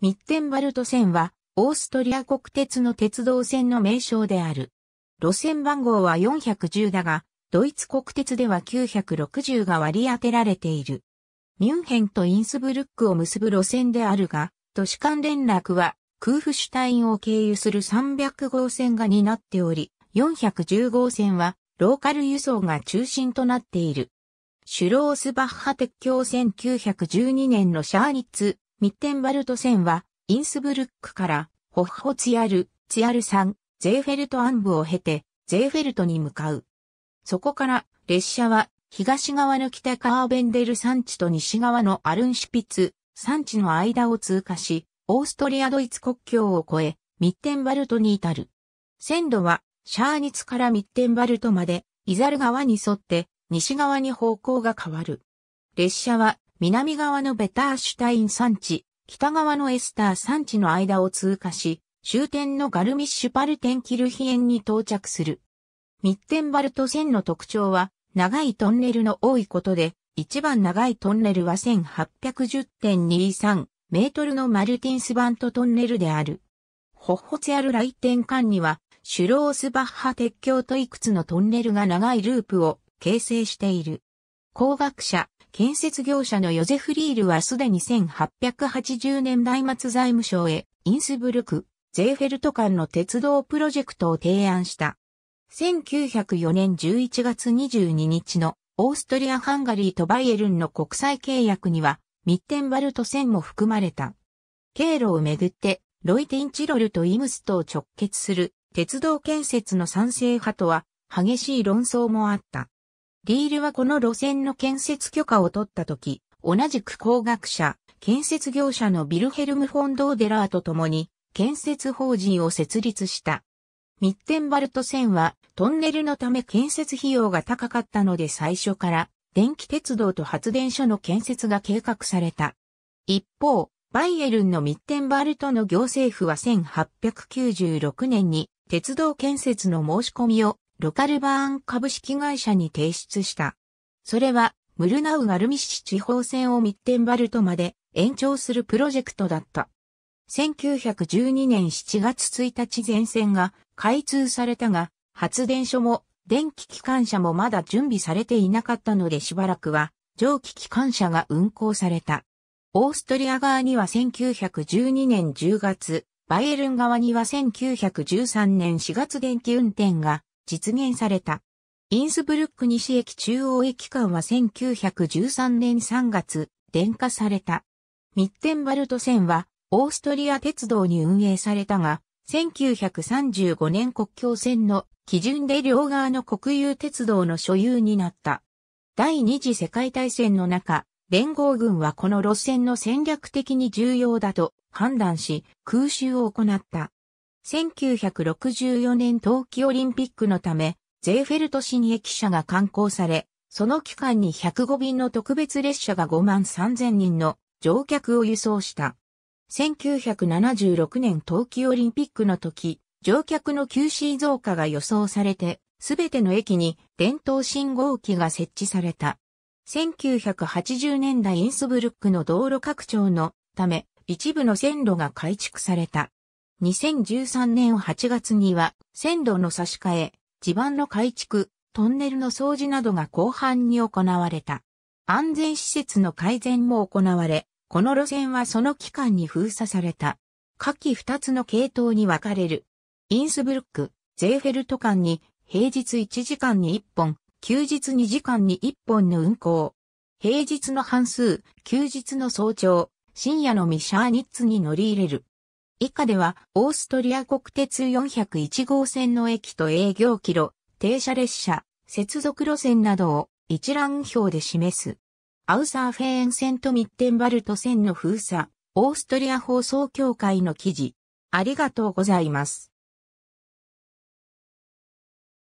ミッテンバルト線は、オーストリア国鉄の鉄道線の名称である。路線番号は410だが、ドイツ国鉄では960が割り当てられている。ミュンヘンとインスブルックを結ぶ路線であるが、都市間連絡は、クーフシュタインを経由する300号線が担っており、410号線は、ローカル輸送が中心となっている。シュロースバッハ鉄橋1912年のシャーニッツミッテンバルト線は、インスブルックから、ホッホツヤル、ツアル山、ゼーフェルト暗部を経て、ゼーフェルトに向かう。そこから、列車は、東側の北カーベンデル山地と西側のアルンシュピツ山地の間を通過し、オーストリア・ドイツ国境を越え、ミッテンバルトに至る。線路は、シャーニツからミッテンバルトまで、イザル川に沿って、西側に方向が変わる。列車は、南側のベターシュタイン山地、北側のエスター山地の間を通過し、終点のガルミッシュパルテンキルヒエンに到着する。ミッテンバルト線の特徴は、長いトンネルの多いことで、一番長いトンネルは1810.23メートルのマルティンスバントトンネルである。ホッホツヤル来店間には、シュロースバッハ鉄橋といくつのトンネルが長いループを形成している。工学者、建設業者のヨゼフ・リールはすでに1880年代末財務省へ、インスブルク、ゼーフェルト間の鉄道プロジェクトを提案した。1904年11月22日のオーストリア・ハンガリーとバイエルンの国際契約には、ミッテンバルト線も含まれた。経路をめぐって、ロイティンチロルとイムストを直結する鉄道建設の賛成派とは激しい論争もあった。リールはこの路線の建設許可を取った時、同じく工学者、建設業者のビルヘルム・フォンドーデラーと共に、建設法人を設立した。ミッテンバルト線はトンネルのため建設費用が高かったので最初から電気鉄道と発電所の建設が計画された。一方、バイエルンのミッテンバルトの行政府は1896年に鉄道建設の申し込みをロカルバーン株式会社に提出した。それは、ムルナウ・ガルミシ地方線をミッテンバルトまで延長するプロジェクトだった。1912年7月1日全線が開通されたが、発電所も電気機関車もまだ準備されていなかったのでしばらくは蒸気機関車が運行された。オーストリア側には1912年10月、バイエルン側には1913年4月電気運転が実現された。インスブルック西駅中央駅間は1913年3月、電化された。ミッテンバルト線は、オーストリア鉄道に運営されたが、1935年国境線の基準で両側の国有鉄道の所有になった。第二次世界大戦の中、連合軍はこの路線の戦略的に重要だと判断し、空襲を行った。1964年冬季オリンピックのため、ゼーフェルト市に駅舎が刊行され、その期間に105便の特別列車が5万3000人の乗客を輸送した。1976年冬季オリンピックの時、乗客の QC 増加が予想されて、すべての駅に伝統信号機が設置された。1980年代インスブルックの道路拡張のため、一部の線路が改築された。2013年8月には、線路の差し替え、地盤の改築、トンネルの掃除などが後半に行われた。安全施設の改善も行われ、この路線はその期間に封鎖された。下記2つの系統に分かれる。インスブルック、ゼーフェルト間に平日1時間に1本、休日2時間に1本の運行。平日の半数、休日の早朝、深夜のミシャーニッツに乗り入れる。以下では、オーストリア国鉄401号線の駅と営業キロ、停車列車、接続路線などを一覧表で示す。アウサーフェーン線とミッテンバルト線の封鎖、オーストリア放送協会の記事。ありがとうございます。